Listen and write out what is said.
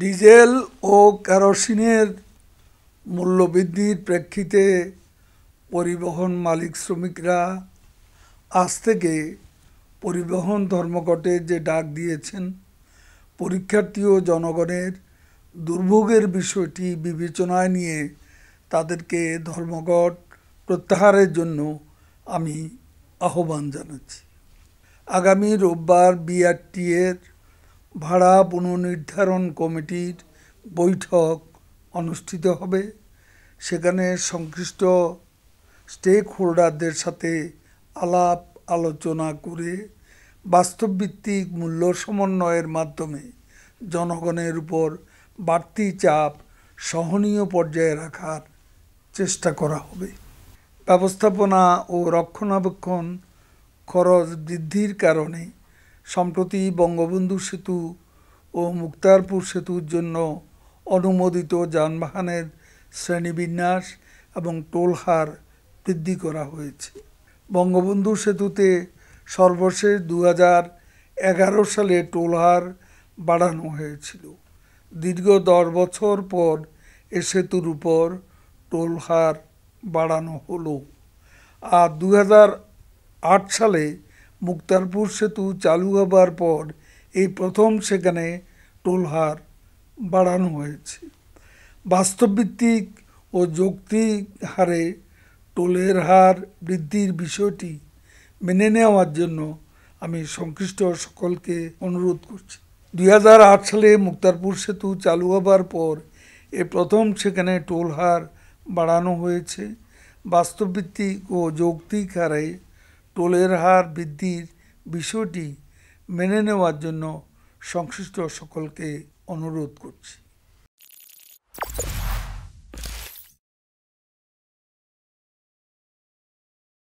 diesel ও কেরোসিনের মূল্যবৃদ্ধির প্রেক্ষিতে পরিবহন মালিক শ্রমিকরা আজ থেকে পরিবহন ধর্মঘটে যে ডাক দিয়েছেন পরীক্ষার্থী ও জনগণের দুর্ভোগের বিষয়টি বিবেচনায় নিয়ে তাদেরকে ধর্মঘট প্রত্যাহারের জন্য আমি আহ্বান জানাচ্ছি আগামী রোববার বিআরটি এর ভাড়া পুনর্নির্ধারণ কমিটির বৈঠক অনুষ্ঠিত হবে সেখানে সংশ্লিষ্ট স্টেক হোল্ডারদের সাথে আলাপ আলোচনা করে বাস্তবভিত্তিক মূল্য সমন্বয়ের মাধ্যমে জনগণের উপর বাড়তি চাপ সহনীয় পর্যায়ে রাখার চেষ্টা করা হবে ব্যবস্থাপনা ও রক্ষণাবেক্ষণ খরচ বৃদ্ধির কারণে সম্প্রতি বঙ্গবন্ধু সেতু ও মুক্তারপুর সেতুর জন্য অনুমোদিত যানবাহনের শ্রেণীবিন্যাস এবং টোলহার বৃদ্ধি করা হয়েছে বঙ্গবন্ধু সেতুতে সর্বশেষ দু এগারো সালে টোলহার বাড়ানো হয়েছিল দীর্ঘ দশ বছর পর এ সেতুর উপর টোলহার বাড়ানো হলো আর দু সালে মুক্তারপুর সেতু চালু হবার পর এই প্রথম সেখানে টোলহার বাড়ানো হয়েছে বাস্তবভিত্তিক ও যৌক্তিক হারে টোলের হার বৃদ্ধির বিষয়টি মেনে নেওয়ার জন্য আমি সংশ্লিষ্ট সকলকে অনুরোধ করছি দুই সালে মুক্তারপুর সেতু চালু হবার পর এ প্রথম সেখানে টোল হার বাড়ানো হয়েছে বাস্তবভিত্তিক ও যৌক্তিক হারে টোলের হার বৃদ্ধির বিষয়টি মেনে নেওয়ার জন্য সংশ্লিষ্ট সকলকে অনুরোধ করছি